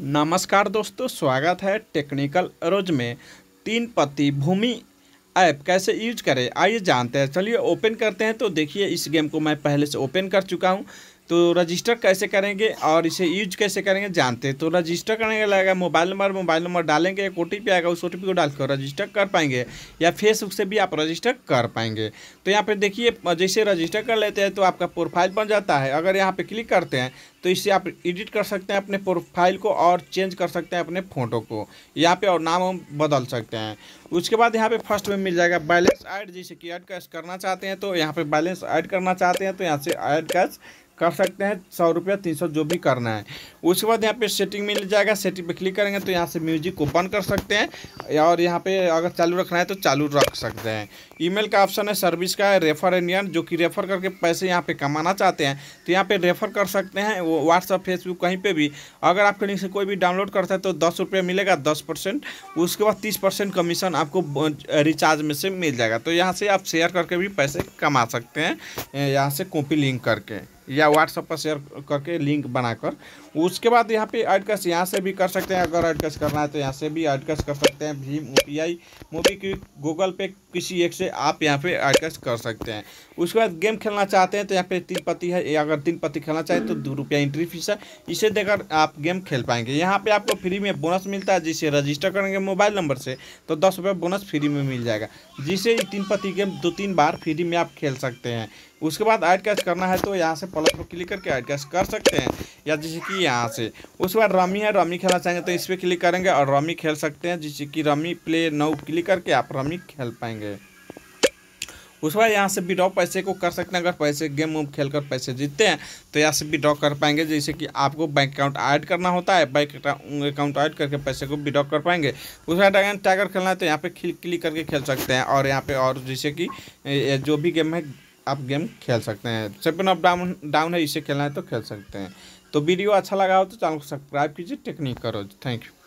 नमस्कार दोस्तों स्वागत है टेक्निकल रोज में तीन पत्ती भूमि ऐप कैसे यूज करें आइए जानते हैं चलिए ओपन करते हैं तो देखिए इस गेम को मैं पहले से ओपन कर चुका हूँ तो रजिस्टर कैसे करेंगे और इसे यूज कैसे करेंगे जानते हैं तो रजिस्टर करने के लगेगा मोबाइल नंबर मोबाइल नंबर डालेंगे एक ओ आएगा उस ओ को डालकर रजिस्टर कर पाएंगे या फेसबुक से भी आप रजिस्टर कर पाएंगे तो यहाँ पर देखिए जैसे रजिस्टर कर लेते हैं तो आपका प्रोफाइल बन जाता है अगर यहाँ पर क्लिक करते हैं तो इसे आप एडिट कर सकते हैं अपने प्रोफाइल को और चेंज कर सकते हैं अपने फ़ोटो को यहाँ पे और नाम बदल सकते हैं उसके बाद यहाँ पे फर्स्ट में मिल जाएगा बैलेंस ऐड जैसे कि ऐड कैश करना चाहते हैं तो यहाँ पे बैलेंस ऐड करना चाहते हैं तो यहाँ से ऐड कैश कर सकते हैं सौ रुपया तीन सौ जो भी करना है उसके बाद यहाँ पे सेटिंग मिल जाएगा सेटिंग पे क्लिक करेंगे तो यहाँ से म्यूजिक को बंद कर सकते हैं और यहाँ पे अगर चालू रखना है तो चालू रख सकते हैं ईमेल का ऑप्शन है सर्विस का है रेफर इंडियन जो कि रेफर करके पैसे यहाँ पे कमाना चाहते हैं तो यहाँ पे रेफर कर सकते हैं वो व्हाट्सअप फेसबुक कहीं पर भी अगर आपके लिंक से कोई भी डाउनलोड करता है तो दस रुपये मिलेगा दस परसेंट उसके बाद तीस परसेंट कमीशन आपको रिचार्ज में से मिल जाएगा तो यहाँ से आप शेयर करके भी पैसे कमा सकते हैं यहाँ से कॉपी लिंक करके या व्हाट्सअप पर शेयर करके लिंक बनाकर उसके बाद यहाँ पे एडकस यहाँ से भी कर सकते हैं अगर एडकस करना है तो यहाँ से भी एडकस कर सकते हैं भीम U P I MobiKwik Google Pay किसी एक से आप यहाँ पे एडकस कर सकते हैं उसके बाद गेम खेलना चाहते हैं तो यहाँ पे तीन पति है अगर तीन पति खेलना चाहें तो दो रुपया एंट्री फीस है इसे देकर आप गेम खेल पाएंगे यहाँ पर आपको फ्री में बोनस मिलता है जिसे रजिस्टर करेंगे मोबाइल नंबर से तो दस रुपये बोनस फ्री में मिल जाएगा जिसे तीन पति गेम दो तीन बार फ्री में आप खेल सकते हैं उसके बाद एड कैश करना है तो यहाँ से प्लस पर क्लिक करके एडजस्ट कर सकते हैं या जैसे कि यहाँ से उसके बाद रमी है रमी खेलना चाहेंगे तो इस पर क्लिक करेंगे और रमी खेल सकते हैं जैसे कि रमी प्ले नौ क्लिक करके आप रमी खेल पाएंगे उसके बाद यहाँ से विड्रॉ पैसे को कर सकते हैं अगर पैसे गेम वेम खेल कर पैसे जीतते हैं तो यहाँ से विड्रॉ कर पाएंगे जैसे कि आपको बैंक अकाउंट ऐड करना होता है बैंक अकाउंट ऐड करके पैसे को विड्रॉ कर पाएंगे उसके बाद अगर टाइगर खेलना है तो यहाँ पे क्लिक करके खेल सकते हैं और यहाँ पे और जैसे कि जो भी गेम है आप गेम खेल सकते हैं सेवन ऑफ डाउन डाउन है इसे खेलना है तो खेल सकते हैं तो वीडियो अच्छा लगा हो तो चैनल को सब्सक्राइब कीजिए टेक्निक करो थैंक यू